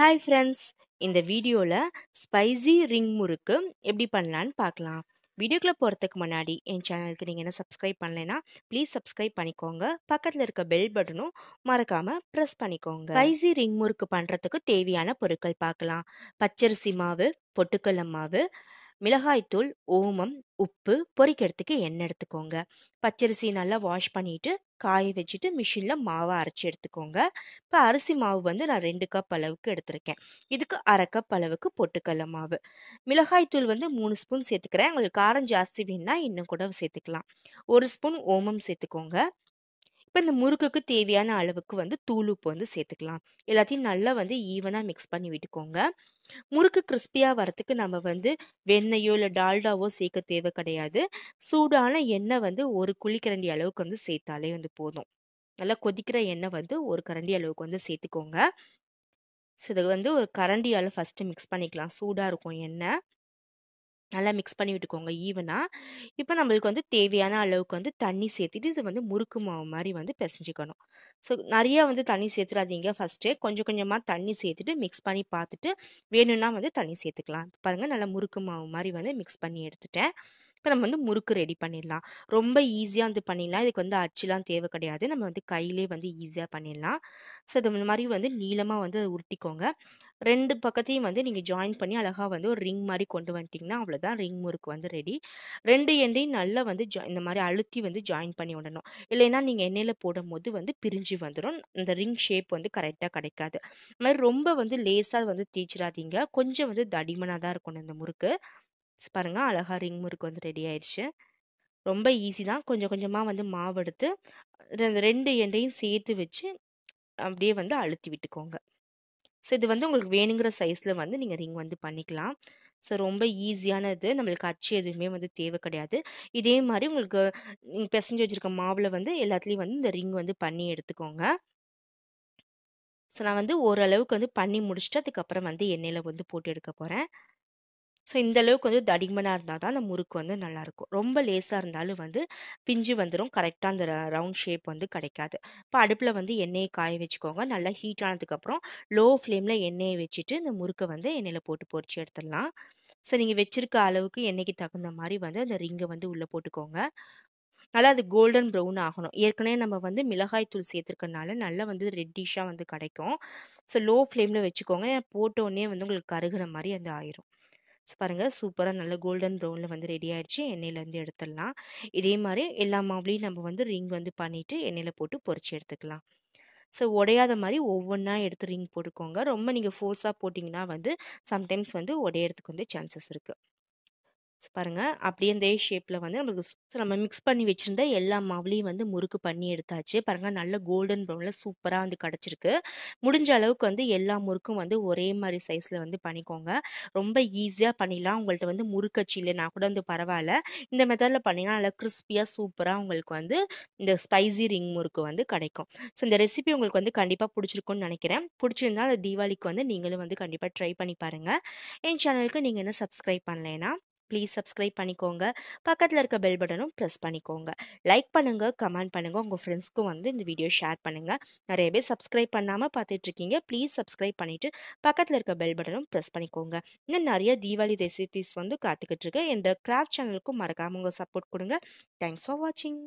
Hi friends இந்த வீடியோவில் spicy ring முறுக்கு எப்படி பண்ணலான்னு பார்க்கலாம் வீடியோக்குள்ளே போகிறதுக்கு முன்னாடி என் சேனலுக்கு நீங்கள் என்ன சப்ஸ்கிரைப் பண்ணலைன்னா ப்ளீஸ் சப்ஸ்கிரைப் பண்ணிக்கோங்க பக்கத்தில் இருக்க பெல் பட்டனும் மறக்காமல் ப்ரெஸ் பண்ணிக்கோங்க ஸ்பைசி ரிங் முறுக்கு பண்ணுறதுக்கு தேவையான பொருட்கள் பார்க்கலாம் பச்சரிசி மாவு பொட்டுக்கல்ல மாவு மிளகாய்த்தூள் ஓமம் உப்பு பொறிக்கிறதுக்கு எண்ணெய் எடுத்துக்கோங்க பச்சரிசி நல்லா வாஷ் பண்ணிவிட்டு காய வச்சுட்டு மிஷினில் மாவை அரைச்சி எடுத்துக்கோங்க இப்போ அரிசி மாவு வந்து நான் ரெண்டு கப் அளவுக்கு எடுத்திருக்கேன் இதுக்கு அரை கப் அளவுக்கு பொட்டுக்கல்ல மாவு மிளகாய்த்தூள் வந்து மூணு ஸ்பூன் சேர்த்துக்கிறேன் உங்களுக்கு காரம் ஜாஸ்தி வேணுன்னா இன்னும் கூட சேர்த்துக்கலாம் ஒரு ஸ்பூன் ஓமம் சேர்த்துக்கோங்க இப்போ இந்த முறுக்குக்கு தேவையான அளவுக்கு வந்து தூள் உப்பு வந்து சேர்த்துக்கலாம் எல்லாத்தையும் நல்லா வந்து ஈவனாக மிக்ஸ் பண்ணி விட்டுக்கோங்க முறுக்கு கிறிஸ்பியாக வரத்துக்கு நம்ம வந்து வெண்ணெயோ இல்லை டால்டாவோ சேர்க்க தேவை கிடையாது சூடான எண்ணெய் வந்து ஒரு குழிக்கரண்டி அளவுக்கு வந்து சேர்த்தாலே வந்து போதும் நல்லா கொதிக்கிற எண்ணெய் வந்து ஒரு கரண்டி அளவுக்கு வந்து சேர்த்துக்கோங்க ஸோ இதை வந்து ஒரு கரண்டியால் ஃபஸ்ட்டு மிக்ஸ் பண்ணிக்கலாம் சூடாக இருக்கும் எண்ணெய் நல்லா மிக்ஸ் பண்ணி விட்டுக்கோங்க ஈவனாக இப்போ நம்மளுக்கு வந்து தேவையான அளவுக்கு வந்து தண்ணி சேர்த்துட்டு, இது வந்து முறுக்கு மாவு மாதிரி வந்து பிசைஞ்சிக்கணும் ஸோ நிறையா வந்து தண்ணி சேர்த்துடாதீங்க ஃபர்ஸ்ட்டே. கொஞ்சம் கொஞ்சமாக தண்ணி சேர்த்துட்டு, மிக்ஸ் பண்ணி பார்த்துட்டு, வேணும்னா வந்து தண்ணி சேர்த்துக்கலாம். பாருங்கள் நல்லா முறுக்கு மாவு மாதிரி வந்து மிக்ஸ் பண்ணி எடுத்துட்டேன். இப்போ நம்ம வந்து முறுக்கு ரெடி பண்ணிடலாம் ரொம்ப ஈஸியாக வந்து பண்ணிடலாம் இதுக்கு வந்து அச்சுலாம் தேவை கிடையாது நம்ம வந்து கையிலே வந்து ஈஸியாக பண்ணிடலாம் ஸோ இது மாதிரி வந்து நீளமாக வந்து உருட்டிக்கோங்க ரெண்டு பக்கத்தையும் வந்து நீங்கள் ஜாயின் பண்ணி அழகாக வந்து ஒரு ரிங் மாதிரி கொண்டு வந்துட்டிங்கன்னா அவ்வளோதான் ரிங் முறுக்கு வந்து ரெடி ரெண்டு எண்டையும் நல்லா வந்து ஜா இந்த மாதிரி அழுத்தி வந்து ஜாயின் பண்ணி விடணும் இல்லைன்னா நீங்கள் எண்ணெயில் போடும் போது வந்து பிரிஞ்சு வந்துடும் அந்த ரிங் ஷேப் வந்து கரெக்டாக கிடைக்காது அது மாதிரி ரொம்ப வந்து லேஸாக வந்து தேய்ச்சிடாதீங்க கொஞ்சம் வந்து தடிமனாக தான் இருக்கணும் இந்த முறுக்கு பாருங்க அழகா ரிங் முறுக்கு வந்து ரெடி ஆயிடுச்சு ரொம்ப ஈஸி தான் கொஞ்சம் கொஞ்சமாக வந்து மாவு எடுத்து ரெண்டு எண்டையும் சேர்த்து வச்சு அப்படியே வந்து அழுத்தி விட்டுக்கோங்க ஸோ இது வந்து உங்களுக்கு வேணுங்கிற சைஸில் வந்து நீங்கள் ரிங் வந்து பண்ணிக்கலாம் ஸோ ரொம்ப ஈஸியான இது நம்மளுக்கு அச்சு எதுவுமே வந்து தேவை கிடையாது இதே மாதிரி உங்களுக்கு நீங்கள் பிசைஞ்சு வச்சுருக்க மாவில் வந்து எல்லாத்துலேயும் வந்து இந்த ரிங் வந்து பண்ணி எடுத்துக்கோங்க ஸோ நான் வந்து ஓரளவுக்கு வந்து பண்ணி முடிச்சுட்டு அதுக்கப்புறம் வந்து எண்ணெயில் வந்து போட்டு எடுக்க போகிறேன் ஸோ இந்த அளவுக்கு வந்து தடிமனாக இருந்தால் தான் அந்த முறுக்கு வந்து நல்லாயிருக்கும். ரொம்ப லேஸாக இருந்தாலும் வந்து பிஞ்சு வந்துடும் கரெக்டாக அந்த ரவுண்ட் ஷேப் வந்து கிடைக்காது. இப்போ அடுப்பில் வந்து எண்ணெயை காய வச்சுக்கோங்க. நல்லா ஹீட் ஆனதுக்கப்புறம் லோ ஃப்ளேமில் எண்ணெயை வச்சுட்டு இந்த முறுக்கை வந்து எண்ணெயில் போட்டு பொறிச்சு எடுத்துடலாம். ஸோ நீங்கள் வச்சிருக்க அளவுக்கு எண்ணெய்க்கு தகுந்த மாதிரி வந்து அந்த ரிங்கை வந்து உள்ளே போட்டுக்கோங்க. நல்லா அது கோல்டன் ப்ரவுன் ஆகணும். ஏற்கனவே நம்ம வந்து மிளகாய் தூள் சேர்த்துருக்கனால நல்லா வந்து ரெட்டிஷாக வந்து கிடைக்கும். ஸோ லோ ஃப்ளேமில் வச்சுக்கோங்க. போட்டோடனே வந்து உங்களுக்கு கருகுன மாதிரி அந்த ஆயிரும். பாருங்கள் சூப்பராக நல்ல கோல்டன் ப்ரௌனில் வந்து ரெடி ஆகிடுச்சு எண்ணெயிலேருந்து எடுத்துடலாம் இதே மாதிரி எல்லா மாவுலேயும் நம்ம வந்து ரிங் வந்து பண்ணிவிட்டு எண்ணெயில் போட்டு பொறிச்சு எடுத்துக்கலாம் ஸோ உடையாத மாதிரி ஒவ்வொன்றா எடுத்து ரிங் போட்டுக்கோங்க ரொம்ப நீங்கள் ஃபோர்ஸாக போட்டிங்கன்னா வந்து சம்டைம்ஸ் வந்து உடையிறதுக்கு வந்து சான்சஸ் இருக்குது பாருங்க அப்படியே இந்த ஷேப்ல வந்து நம்மளுக்கு நம்ம மிக்ஸ் பண்ணி வச்சிருந்த எல்லா மாவுலையும் வந்து முறுக்கு பண்ணி எடுத்தாச்சு பாருங்க நல்ல கோல்டன் ப்ரௌன்ல சூப்பரா வந்து கிடச்சிருக்கு முடிஞ்ச அளவுக்கு வந்து எல்லா முறுக்கும் வந்து ஒரே மாதிரி சைஸ்ல வந்து பண்ணிக்கோங்க ரொம்ப ஈஸியா பண்ணிடலாம் உங்கள்ட்ட வந்து முறுக்கச்சி இல்லைனா கூட வந்து பரவாயில்ல இந்த மெத்தடில் பண்ணினா நல்லா கிறிஸ்பியாக சூப்பராக உங்களுக்கு வந்து இந்த ஸ்பைசி ரிங் முறுக்கு வந்து கிடைக்கும் ஸோ இந்த ரெசிபி உங்களுக்கு வந்து கண்டிப்பாக பிடிச்சிருக்கும்னு நினைக்கிறேன் பிடிச்சிருந்தா அந்த தீபாவளிக்கு வந்து நீங்களும் வந்து கண்டிப்பாக ட்ரை பண்ணி பாருங்கள் என் சேனலுக்கு நீங்கள் என்ன சப்ஸ்கிரைப் பண்ணலைன்னா ப்ளீஸ் சப்ஸ்கிரைப் பண்ணிக்கோங்க பக்கத்தில் இருக்க பெல் பட்டனும் ப்ரெஸ் பண்ணிக்கோங்க லைக் பண்ணுங்கள் கமெண்ட் பண்ணுங்கள் உங்கள் ஃப்ரெண்ட்ஸ்க்கும் வந்து இந்த வீடியோ ஷேர் பண்ணுங்கள் நிறைய பேர் சப்ஸ்கிரைப் பண்ணாமல் பார்த்துட்ருக்கீங்க ப்ளீஸ் சப்ஸ்கிரைப் பண்ணிவிட்டு பக்கத்தில் இருக்க பெல் பட்டனும் ப்ரெஸ் பண்ணிக்கோங்க இன்னும் நிறைய தீபாவளி ரெசிபிஸ் வந்து காத்துக்கிட்டு இருக்கு இந்த கிராஃப்ட் சேனலுக்கும் மறக்காமல் உங்கள் சப்போர்ட் கொடுங்க தேங்க்ஸ் ஃபார் வாட்சிங்